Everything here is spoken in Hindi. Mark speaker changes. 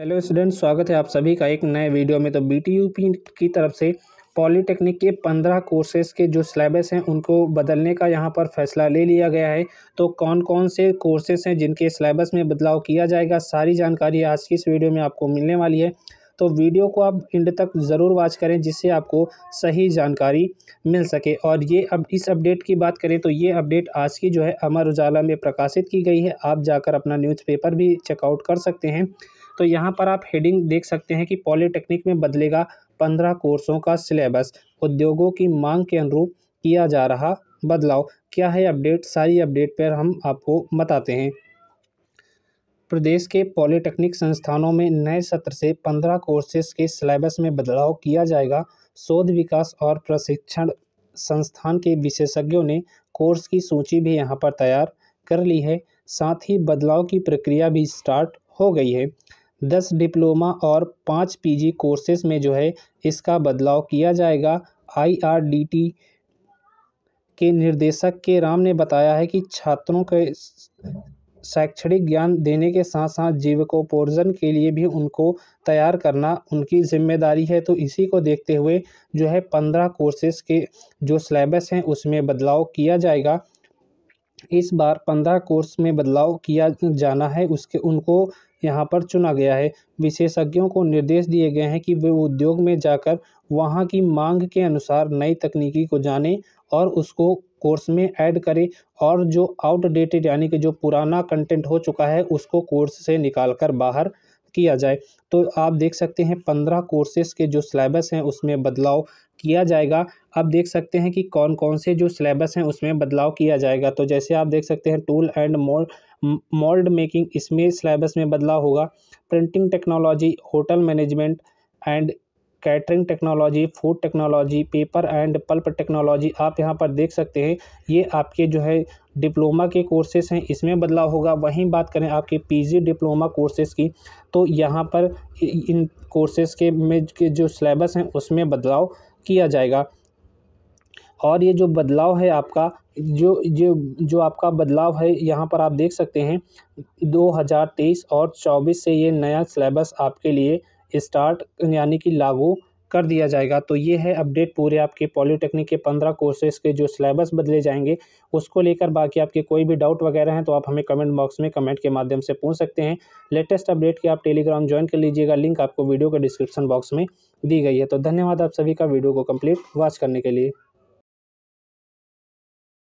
Speaker 1: हेलो स्टूडेंट स्वागत है आप सभी का एक नए वीडियो में तो बी की तरफ से पॉलीटेक्निक के पंद्रह कोर्सेज के जो सिलेबस हैं उनको बदलने का यहाँ पर फैसला ले लिया गया है तो कौन कौन से कोर्सेज हैं जिनके सिलेबस में बदलाव किया जाएगा सारी जानकारी आज की इस वीडियो में आपको मिलने वाली है तो वीडियो को आप इंड तक ज़रूर वॉच करें जिससे आपको सही जानकारी मिल सके और ये अब इस अपडेट की बात करें तो ये अपडेट आज की जो है अमर उजाला में प्रकाशित की गई है आप जाकर अपना न्यूज़पेपर भी चेकआउट कर सकते हैं तो यहाँ पर आप हेडिंग देख सकते हैं कि पॉलीटेक्निक में बदलेगा पंद्रह कोर्सों का सिलेबस उद्योगों की मांग के अनुरूप किया जा रहा बदलाव क्या है अपडेट सारी अपडेट पर हम आपको बताते हैं प्रदेश के पॉलीटेक्निक संस्थानों में नए सत्र से पंद्रह कोर्सेस के सिलेबस में बदलाव किया जाएगा शोध विकास और प्रशिक्षण संस्थान के विशेषज्ञों ने कोर्स की सूची भी यहाँ पर तैयार कर ली है साथ ही बदलाव की प्रक्रिया भी स्टार्ट हो गई है दस डिप्लोमा और पाँच पीजी कोर्सेज में जो है इसका बदलाव किया जाएगा आईआरडीटी के निर्देशक के राम ने बताया है कि छात्रों के शैक्षणिक ज्ञान देने के साथ साथ जीविकोपोर्जन के लिए भी उनको तैयार करना उनकी जिम्मेदारी है तो इसी को देखते हुए जो है पंद्रह कोर्सेज के जो सिलेबस हैं उसमें बदलाव किया जाएगा इस बार पंद्रह कोर्स में बदलाव किया जाना है उसके उनको यहाँ पर चुना गया है विशेषज्ञों को निर्देश दिए गए हैं कि वे उद्योग में जाकर वहाँ की मांग के अनुसार नई तकनीकी को जाने और उसको कोर्स में ऐड करें और जो आउटडेटेड यानी कि जो पुराना कंटेंट हो चुका है उसको कोर्स से निकाल कर बाहर किया जाए तो आप देख सकते हैं पंद्रह कोर्सेस के जो सिलेबस हैं उसमें बदलाव किया जाएगा अब देख सकते हैं कि कौन कौन से जो सिलेबस हैं उसमें बदलाव किया जाएगा तो जैसे आप देख सकते हैं टूल एंड मोल मोल्ड मेकिंग इसमें सिलेबस में बदलाव होगा printing technology hotel management and catering technology food technology paper and pulp technology आप यहाँ पर देख सकते हैं ये आपके जो है डिप्लोमा के कोर्सेज हैं इसमें बदलाव होगा वहीं बात करें आपके पीजी डिप्लोमा कोर्सेज की तो यहाँ पर इन कोर्सेज के में के जो सिलेबस हैं उसमें बदलाव किया जाएगा और ये जो बदलाव है आपका जो जो जो आपका बदलाव है यहाँ पर आप देख सकते हैं 2023 और 24 से ये नया सिलेबस आपके लिए स्टार्ट यानी कि लागू कर दिया जाएगा तो ये है अपडेट पूरे आपके पॉलीटेक्निक के पंद्रह कोर्सेज के जो सिलेबस बदले जाएंगे उसको लेकर बाकी आपके कोई भी डाउट वगैरह हैं तो आप हमें कमेंट बॉक्स में कमेंट के माध्यम से पूछ सकते हैं लेटेस्ट अपडेट के आप टेलीग्राम ज्वाइन कर लीजिएगा लिंक आपको वीडियो के डिस्क्रिप्शन बॉक्स में दी गई है तो धन्यवाद आप सभी का वीडियो को कम्प्लीट वॉच करने के लिए